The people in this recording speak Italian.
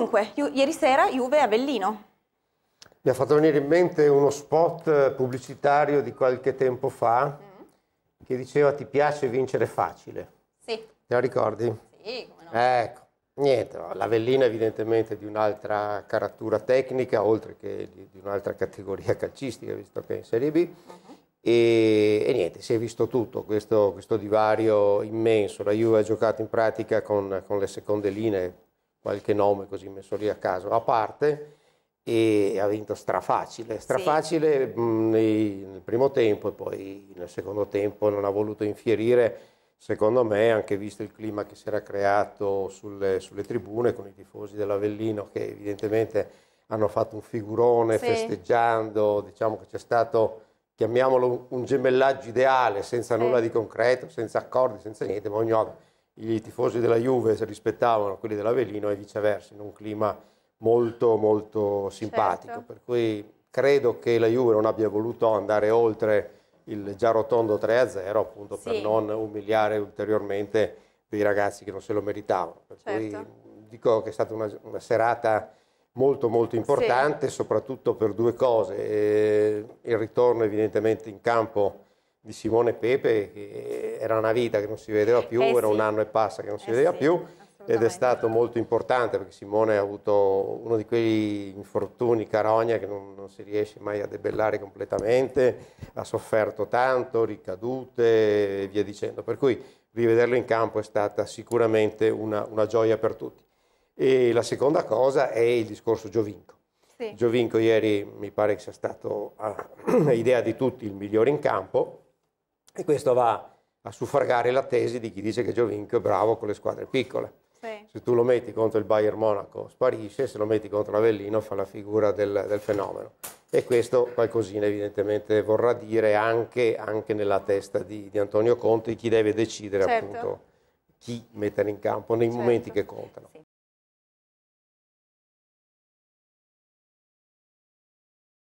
Dunque, ieri sera Juve-Avellino. Mi ha fatto venire in mente uno spot eh, pubblicitario di qualche tempo fa mm. che diceva ti piace vincere facile. Sì. Te lo ricordi? Sì, come no. Ecco, niente, l'Avellino evidentemente di un'altra carattura tecnica, oltre che di, di un'altra categoria calcistica, visto che è in Serie B. Mm E, e, niente, si è visto tutto questo, questo, divario immenso. La Juve ha giocato in pratica con, con le seconde linee qualche nome così messo lì a caso, a parte, e ha vinto strafacile, strafacile sì. Mm, mh, nei, nel primo tempo e poi nel secondo tempo non ha voluto infierire, secondo me, anche visto il clima che si era creato sulle, sulle tribune con i tifosi dell'Avellino che evidentemente hanno fatto un figurone sì. festeggiando, diciamo che c'è stato, chiamiamolo un gemellaggio ideale, senza sì. nulla di concreto, senza accordi, senza niente, ma ognuno i tifosi della Juve rispettavano quelli dell'Avelino e viceversa, in un clima molto molto simpatico. Certo. Per cui credo che la Juve non abbia voluto andare oltre il già rotondo 3-0 appunto sì. per non umiliare ulteriormente dei ragazzi che non se lo meritavano. Per certo. cui dico che è stata una, una serata molto molto importante sì. soprattutto per due cose. E il ritorno evidentemente in campo di Simone Pepe, che era una vita che non si vedeva più, eh era sì. un anno e passa che non si eh vedeva sì, più, ed è stato molto importante perché Simone ha avuto uno di quegli infortuni, carogna, che non, non si riesce mai a debellare completamente, ha sofferto tanto, ricadute e via dicendo, per cui rivederlo in campo è stata sicuramente una, una gioia per tutti. E la seconda cosa è il discorso Giovinco. Sì. Giovinco ieri mi pare che sia stato, a idea di tutti, il migliore in campo e questo va a suffragare la tesi di chi dice che Giovinco è bravo con le squadre piccole. Sì. Se tu lo metti contro il Bayern Monaco sparisce, se lo metti contro l'Avellino fa la figura del, del, fenomeno. E questo qualcosina evidentemente vorrà dire anche, anche nella testa di, di, Antonio Conte chi deve decidere certo. appunto chi mettere in campo nei certo. momenti che contano. Sì.